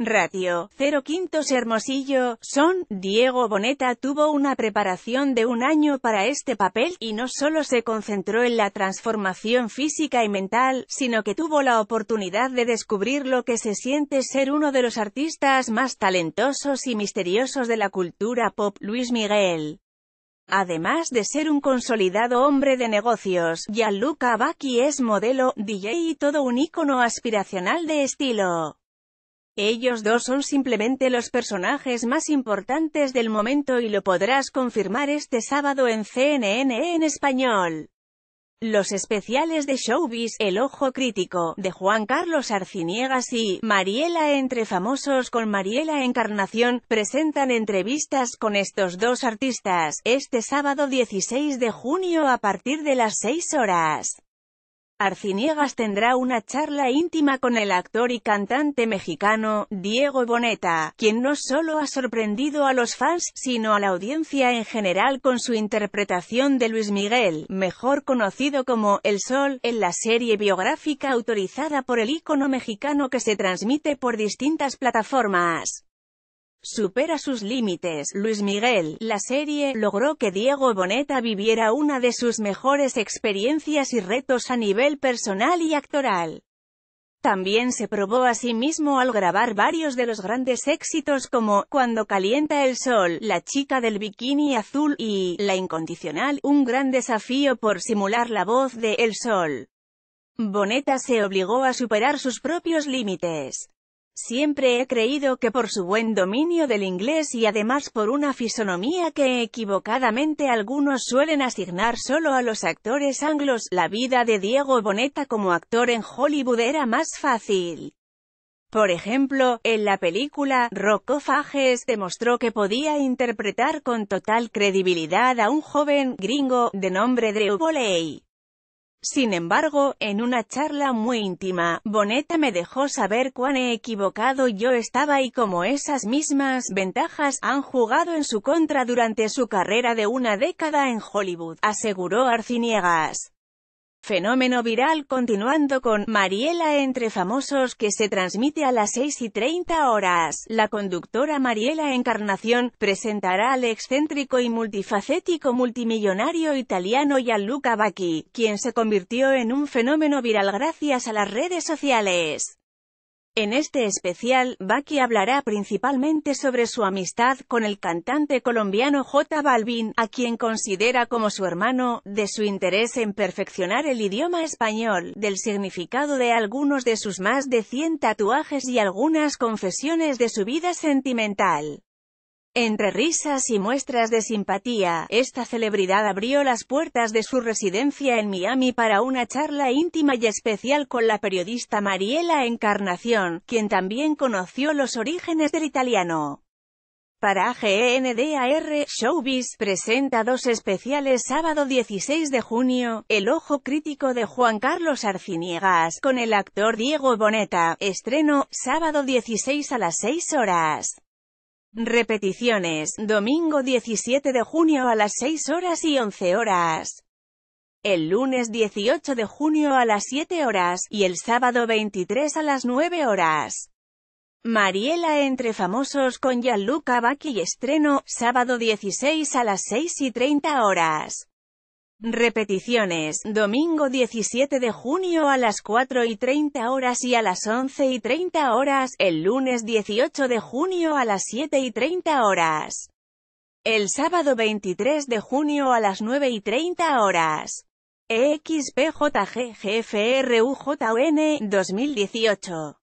Ratio 0 Quintos Hermosillo, Son, Diego Boneta tuvo una preparación de un año para este papel, y no solo se concentró en la transformación física y mental, sino que tuvo la oportunidad de descubrir lo que se siente ser uno de los artistas más talentosos y misteriosos de la cultura pop, Luis Miguel. Además de ser un consolidado hombre de negocios, Gianluca Bacchi es modelo, DJ y todo un ícono aspiracional de estilo. Ellos dos son simplemente los personajes más importantes del momento y lo podrás confirmar este sábado en CNN en español. Los especiales de Showbiz, El Ojo Crítico, de Juan Carlos Arciniegas y Mariela entre famosos con Mariela Encarnación, presentan entrevistas con estos dos artistas, este sábado 16 de junio a partir de las 6 horas. Arciniegas tendrá una charla íntima con el actor y cantante mexicano, Diego Boneta, quien no solo ha sorprendido a los fans, sino a la audiencia en general con su interpretación de Luis Miguel, mejor conocido como El Sol, en la serie biográfica autorizada por el ícono mexicano que se transmite por distintas plataformas supera sus límites. Luis Miguel, la serie, logró que Diego Boneta viviera una de sus mejores experiencias y retos a nivel personal y actoral. También se probó a sí mismo al grabar varios de los grandes éxitos como Cuando calienta el sol, La chica del bikini azul y La incondicional, un gran desafío por simular la voz de El sol. Boneta se obligó a superar sus propios límites. Siempre he creído que por su buen dominio del inglés y además por una fisonomía que equivocadamente algunos suelen asignar solo a los actores anglos, la vida de Diego Boneta como actor en Hollywood era más fácil. Por ejemplo, en la película, Rocco Fages demostró que podía interpretar con total credibilidad a un joven gringo, de nombre Drew Boley. Sin embargo, en una charla muy íntima, Boneta me dejó saber cuán equivocado yo estaba y cómo esas mismas ventajas han jugado en su contra durante su carrera de una década en Hollywood, aseguró Arciniegas. Fenómeno viral continuando con Mariela entre famosos que se transmite a las 6 y 30 horas. La conductora Mariela Encarnación presentará al excéntrico y multifacético multimillonario italiano Gianluca Bacchi, quien se convirtió en un fenómeno viral gracias a las redes sociales. En este especial, Baki hablará principalmente sobre su amistad con el cantante colombiano J Balvin, a quien considera como su hermano, de su interés en perfeccionar el idioma español, del significado de algunos de sus más de 100 tatuajes y algunas confesiones de su vida sentimental. Entre risas y muestras de simpatía, esta celebridad abrió las puertas de su residencia en Miami para una charla íntima y especial con la periodista Mariela Encarnación, quien también conoció los orígenes del italiano. Para GNDAR, e Showbiz presenta dos especiales sábado 16 de junio, El ojo crítico de Juan Carlos Arciniegas, con el actor Diego Boneta, estreno, sábado 16 a las 6 horas. Repeticiones, domingo 17 de junio a las 6 horas y 11 horas. El lunes 18 de junio a las 7 horas, y el sábado 23 a las 9 horas. Mariela entre famosos con Gianluca Bacchi y estreno, sábado 16 a las 6 y 30 horas. Repeticiones, domingo 17 de junio a las 4 y 30 horas y a las 11 y 30 horas, el lunes 18 de junio a las 7 y 30 horas, el sábado 23 de junio a las 9 y 30 horas. E GFRUJN 2018